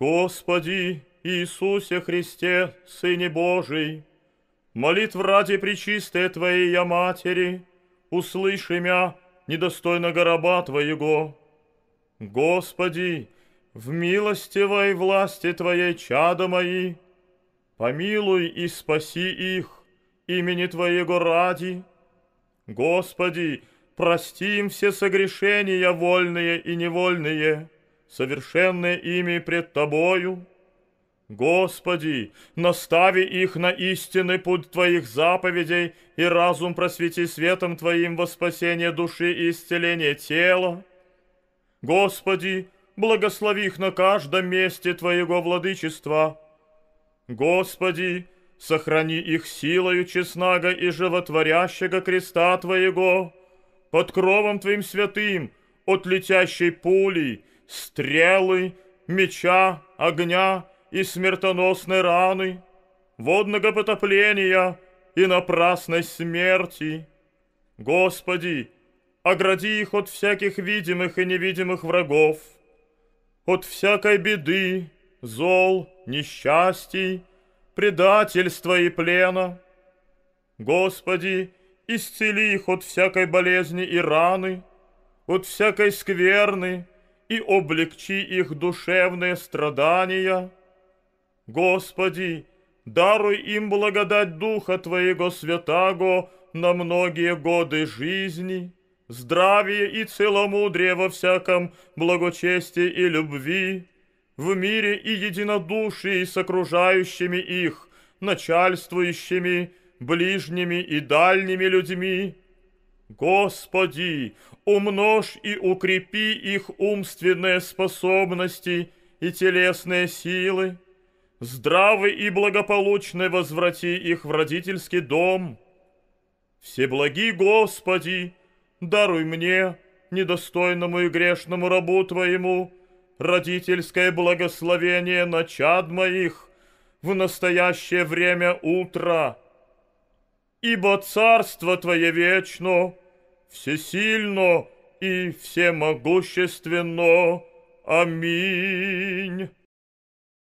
Господи Иисусе Христе, Сыне Божий, молитв ради причистая Твоей я Матери, услыши мя, недостойного раба Твоего. Господи, в милостивой власти Твоей чада мои, помилуй и спаси их имени Твоего ради. Господи, прости им все согрешения вольные и невольные, совершенное ими пред Тобою. Господи, настави их на истинный путь Твоих заповедей и разум просвети светом Твоим во спасение души и исцеление тела. Господи, благослови их на каждом месте Твоего владычества. Господи, сохрани их силою честного и животворящего креста Твоего, под кровом Твоим святым, от летящей пули стрелы, меча, огня и смертоносной раны, водного потопления и напрасной смерти. Господи, огради их от всяких видимых и невидимых врагов, от всякой беды, зол, несчастий, предательства и плена. Господи, исцели их от всякой болезни и раны, от всякой скверны, и облегчи их душевные страдания. Господи, даруй им благодать Духа Твоего Святаго на многие годы жизни, здравие и целомудрие во всяком благочестии и любви, в мире и единодушии с окружающими их, начальствующими, ближними и дальними людьми, Господи, умножь и укрепи их умственные способности и телесные силы. Здравы и благополучны возврати их в родительский дом. Всеблаги, Господи, даруй мне, недостойному и грешному рабу Твоему, родительское благословение на чад моих в настоящее время утра» ибо царство Твое вечно, всесильно и всемогущественно. Аминь.